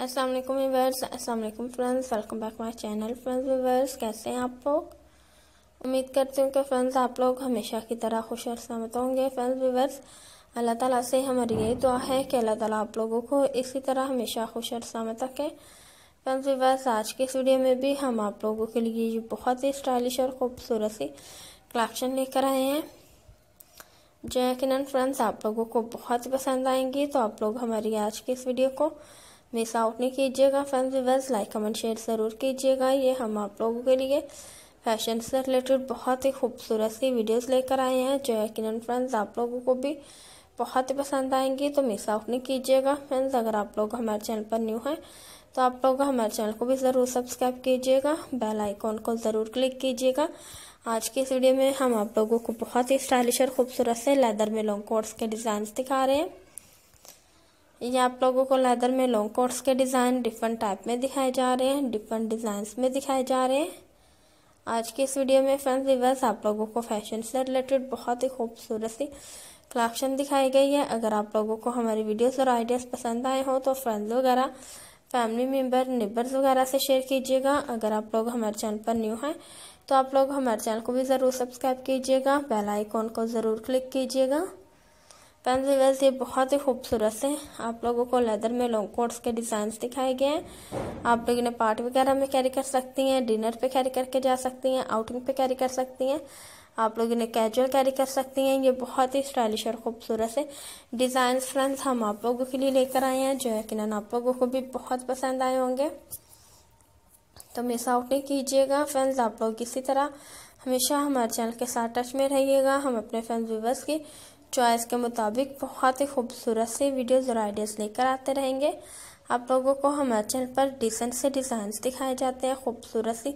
अस्सलाम वालेकुम असल अस्सलाम वालेकुम friends welcome back my channel friends viewers कैसे हैं आप लोग उम्मीद करती हूँ कि फ्रेंड्स आप लोग हमेशा की तरह खुश और सहमत होंगे फ्रेंड्स वीवर्स अल्लाह ताला से हमारी यही दुआ है कि अल्लाह ताला आप लोगों को इसी तरह हमेशा खुश और सहमत रखें फ्रेंड्स वीवर्स आज के इस वीडियो में भी हम आप लोगों के लिए बहुत ही स्टाइलिश और खूबसूरत सी कलेक्शन लेकर आए हैं जो यकीन फ्रेंड्स आप लोगों को बहुत पसंद आएंगी तो आप लोग हमारी आज की इस वीडियो को मिस आउट नहीं कीजिएगा fan viewers like comment share ज़रूर कीजिएगा ये हम आप लोगों के लिए फैशन से रिलेटेड बहुत ही खूबसूरत सी वीडियोस लेकर आए हैं जो यकीन फ्रेंड्स आप लोगों को भी बहुत ही पसंद आएंगी तो मिस आउट नहीं कीजिएगा फ्रेंड्स अगर आप लोग हमारे चैनल पर न्यू हैं तो आप लोग हमारे चैनल को भी ज़रूर सब्सक्राइब कीजिएगा बेल आइकॉन को ज़रूर क्लिक कीजिएगा आज की इस वीडियो में हम आप लोगों को बहुत ही स्टाइलिश और खूबसूरत से लेदर में लॉन्ग कोट्स के डिज़ाइन दिखा रहे हैं ये आप लोगों को लेदर में लॉन्ग कोट्स के डिज़ाइन डिफरेंट टाइप में दिखाए जा रहे हैं डिफरेंट डिज़ाइंस में दिखाए जा रहे हैं आज के इस वीडियो में फ्रेंड्स रिवर्स आप लोगों को फैशन से रिलेटेड बहुत ही खूबसूरत सी कलेक्शन दिखाई गई है अगर आप लोगों को हमारी वीडियोस और आइडियाज़ पसंद आए हों तो फ्रेंड्स वगैरह फैमिली मेम्बर नेबर्स वगैरह से शेयर कीजिएगा अगर आप लोग हमारे चैनल पर न्यू हैं तो आप लोग हमारे चैनल को भी ज़रूर सब्सक्राइब कीजिएगा बेल आइकॉन को ज़रूर क्लिक कीजिएगा पेंसिल्स ये बहुत ही खूबसूरत से आप लोगों को लेदर में लॉन्ग कोट्स के डिजाइन दिखाए गए हैं आप लोग इन्हें पार्टी वगैरह में कैरी कर सकती हैं डिनर पे कैरी करके जा सकती हैं आउटिंग पे कैरी कर सकती हैं आप लोग इन्हें कैजुअल कैरी कर सकती हैं ये बहुत ही स्टाइलिश और खूबसूरत से डिज़ाइन फ्रेंड्स हम आप लोगों के लिए लेकर आए हैं जो यकीन आप लोगों को भी बहुत पसंद आए होंगे तो मिस आउट नहीं कीजिएगा फ्रेंड्स आप लोग इसी तरह हमेशा हमारे चैनल के साथ टच में रहिएगा हम अपने फ्रेंड्स व्यूवर्स की चॉइस के मुताबिक बहुत ही खूबसूरत से वीडियोज़ और आइडियाज़ लेकर आते रहेंगे आप लोगों को हमारे चैनल पर डिसेंट से डिज़ाइंस दिखाए जाते हैं खूबसूरत सी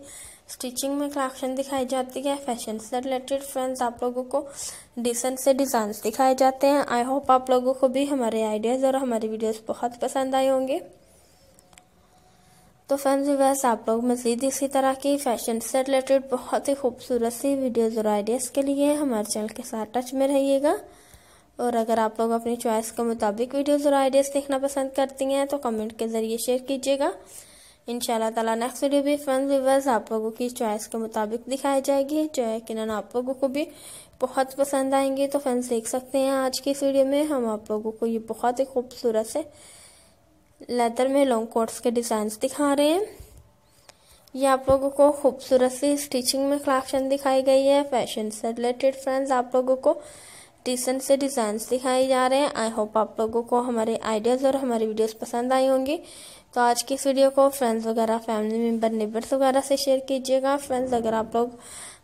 स्टिचिंग में कलेक्शन दिखाई जाती है फैशन से रिलेटेड फ्रेंड्स आप लोगों को डिसेंट से डिज़ाइंस दिखाए जाते हैं आई होप आप लोगों को भी हमारे आइडियाज़ और हमारी वीडियोज़ बहुत पसंद आए होंगे तो फ्रेंड्स वैस आप लोग मजीद इसी तरह की फैशन से रिलेटेड बहुत ही खूबसूरत सी वीडियोज़ और आइडियाज़ के लिए हमारे चैनल के साथ टच में रहिएगा और अगर आप लोग अपनी चॉइस के मुताबिक वीडियोज़ और आइडियाज़ देखना पसंद करती हैं तो कमेंट के ज़रिए शेयर कीजिएगा इन ताला नेक्स्ट वीडियो भी फ्रेंड्स वीवर्स आप लोगों की चॉइस के मुताबिक दिखाई जाएगी जो है कि आप लोगों को भी बहुत पसंद आएंगे तो फ्रेंड्स देख सकते हैं आज की इस वीडियो में हम आप लोगों को ये बहुत ही खूबसूरत से लेदर में लॉन्ग कोट्स के डिज़ाइंस दिखा रहे हैं ये आप लोगों को खूबसूरत सी स्टिचिंग में कलेक्शन दिखाई गई है फैशन से रिलेटेड फ्रेंड्स आप लोगों को डिसेंट से डिज़ाइंस दिखाए जा रहे हैं आई होप आप लोगों को हमारे आइडियाज़ और हमारी वीडियोस पसंद आई होंगी तो आज की इस वीडियो को फ्रेंड्स वगैरह फैमिली मेम्बर नेबर्स वगैरह से शेयर कीजिएगा फ्रेंड्स अगर आप लोग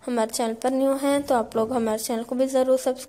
हमारे चैनल पर न्यू हैं तो आप लोग हमारे चैनल को भी ज़रूर सब्सक्राइब